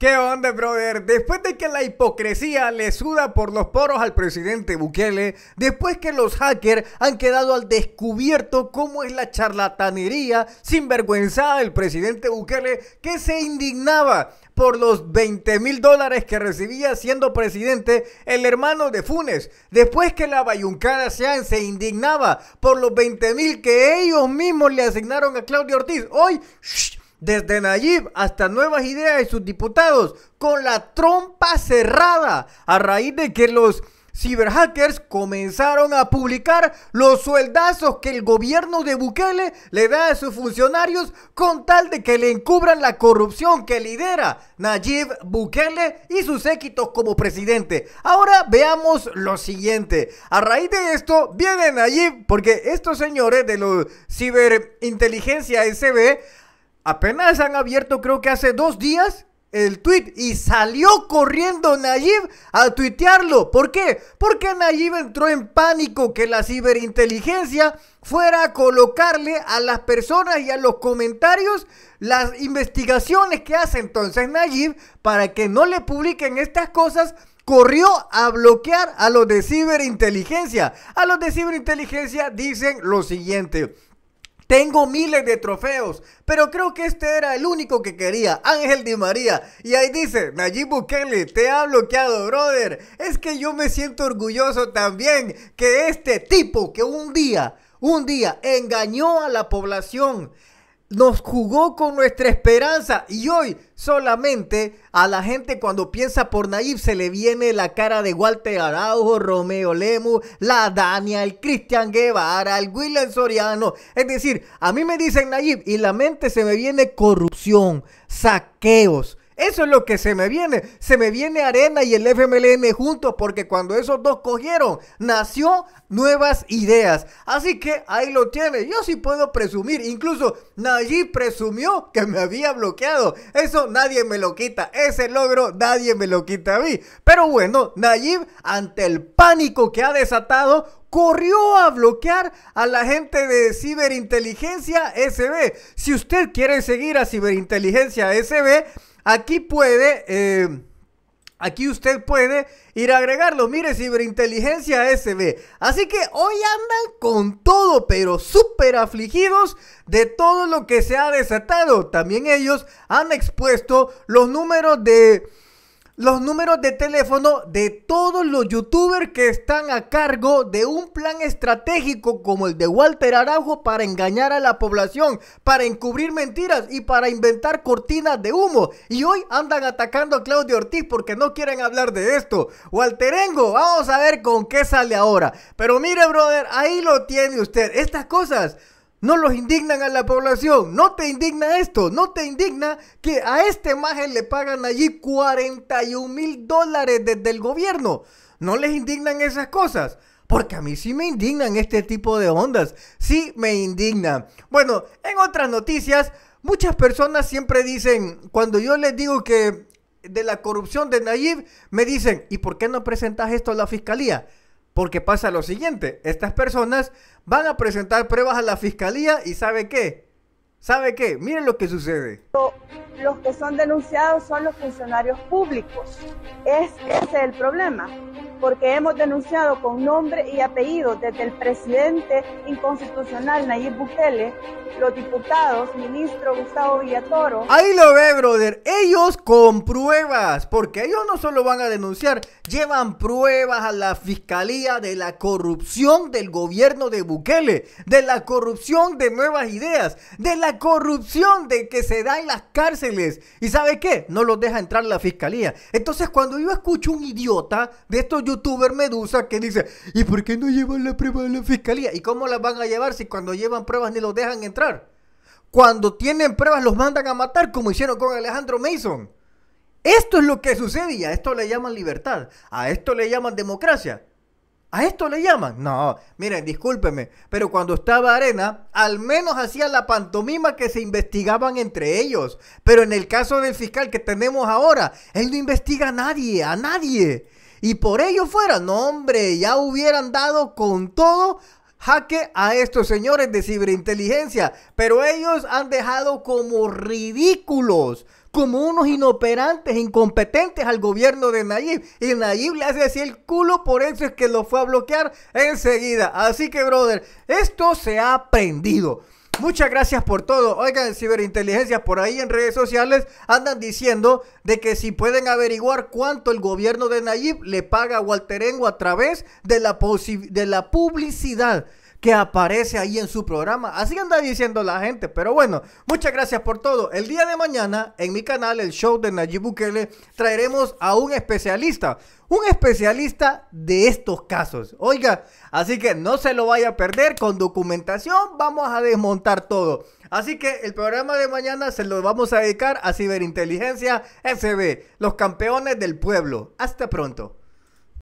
¿Qué onda, brother? Después de que la hipocresía le suda por los poros al presidente Bukele, después que los hackers han quedado al descubierto cómo es la charlatanería sinvergüenzada del presidente Bukele, que se indignaba por los 20 mil dólares que recibía siendo presidente el hermano de Funes, después que la bayuncada Sean se indignaba por los 20 mil que ellos mismos le asignaron a Claudio Ortiz, hoy desde Nayib hasta nuevas ideas y sus diputados, con la trompa cerrada, a raíz de que los ciberhackers comenzaron a publicar los sueldazos que el gobierno de Bukele le da a sus funcionarios con tal de que le encubran la corrupción que lidera Nayib Bukele y sus éxitos como presidente. Ahora veamos lo siguiente. A raíz de esto viene Nayib porque estos señores de los ciberinteligencia SB Apenas han abierto, creo que hace dos días, el tweet y salió corriendo Nayib a tuitearlo. ¿Por qué? Porque Nayib entró en pánico que la ciberinteligencia fuera a colocarle a las personas y a los comentarios las investigaciones que hace entonces Nayib para que no le publiquen estas cosas corrió a bloquear a los de ciberinteligencia. A los de ciberinteligencia dicen lo siguiente. Tengo miles de trofeos, pero creo que este era el único que quería, Ángel Di María. Y ahí dice, Nayib Bukele, te ha bloqueado, brother. Es que yo me siento orgulloso también que este tipo que un día, un día engañó a la población, nos jugó con nuestra esperanza y hoy solamente a la gente cuando piensa por Naif se le viene la cara de Walter Araujo, Romeo Lemu, la Dania, el Cristian Guevara, el William Soriano. Es decir, a mí me dicen Naif y la mente se me viene corrupción, saqueos, eso es lo que se me viene. Se me viene Arena y el FMLN juntos porque cuando esos dos cogieron, nació nuevas ideas. Así que ahí lo tiene. Yo sí puedo presumir. Incluso Nayib presumió que me había bloqueado. Eso nadie me lo quita. Ese logro nadie me lo quita a mí. Pero bueno, Nayib, ante el pánico que ha desatado, corrió a bloquear a la gente de Ciberinteligencia SB. Si usted quiere seguir a Ciberinteligencia SB, Aquí puede, eh, aquí usted puede ir a agregarlo. Mire, Ciberinteligencia SB. Así que hoy andan con todo, pero súper afligidos de todo lo que se ha desatado. También ellos han expuesto los números de los números de teléfono de todos los youtubers que están a cargo de un plan estratégico como el de Walter Araujo para engañar a la población, para encubrir mentiras y para inventar cortinas de humo. Y hoy andan atacando a Claudio Ortiz porque no quieren hablar de esto. Walterengo, vamos a ver con qué sale ahora. Pero mire, brother, ahí lo tiene usted. Estas cosas no los indignan a la población. No te indigna esto. No te indigna que a este maje le pagan allí 41 mil dólares desde el gobierno. No les indignan esas cosas. Porque a mí sí me indignan este tipo de ondas. Sí me indignan. Bueno, en otras noticias, muchas personas siempre dicen, cuando yo les digo que de la corrupción de Nayib, me dicen, ¿y por qué no presentas esto a la fiscalía? Porque pasa lo siguiente, estas personas van a presentar pruebas a la fiscalía y ¿sabe qué? ¿Sabe qué? Miren lo que sucede. Los que son denunciados son los funcionarios públicos. ese es el problema porque hemos denunciado con nombre y apellido desde el presidente inconstitucional Nayib Bukele, los diputados, ministro Gustavo Villatoro. Ahí lo ve, brother. Ellos con pruebas, porque ellos no solo van a denunciar, llevan pruebas a la fiscalía de la corrupción del gobierno de Bukele, de la corrupción de nuevas ideas, de la corrupción de que se da en las cárceles. ¿Y sabe qué? No los deja entrar la fiscalía. Entonces, cuando yo escucho un idiota de estos youtuber Medusa que dice, ¿y por qué no llevan la prueba de la fiscalía? ¿Y cómo las van a llevar si cuando llevan pruebas ni los dejan entrar? Cuando tienen pruebas los mandan a matar como hicieron con Alejandro Mason. Esto es lo que sucede y a esto le llaman libertad, a esto le llaman democracia. ¿A esto le llaman? No, miren, discúlpenme, pero cuando estaba Arena, al menos hacía la pantomima que se investigaban entre ellos. Pero en el caso del fiscal que tenemos ahora, él no investiga a nadie, a nadie y por ello fuera, no hombre, ya hubieran dado con todo jaque a estos señores de ciberinteligencia, pero ellos han dejado como ridículos, como unos inoperantes, incompetentes al gobierno de Nayib. Y Nayib le hace así el culo, por eso es que lo fue a bloquear enseguida. Así que, brother, esto se ha aprendido. Muchas gracias por todo. Oigan, ciberinteligencia, por ahí en redes sociales andan diciendo de que si pueden averiguar cuánto el gobierno de Nayib le paga a Walterengo a través de la, de la publicidad que aparece ahí en su programa. Así anda diciendo la gente. Pero bueno, muchas gracias por todo. El día de mañana en mi canal, el show de Nayib Bukele, traeremos a un especialista. Un especialista de estos casos. Oiga, así que no se lo vaya a perder. Con documentación vamos a desmontar todo. Así que el programa de mañana se lo vamos a dedicar a Ciberinteligencia SB, los campeones del pueblo. Hasta pronto.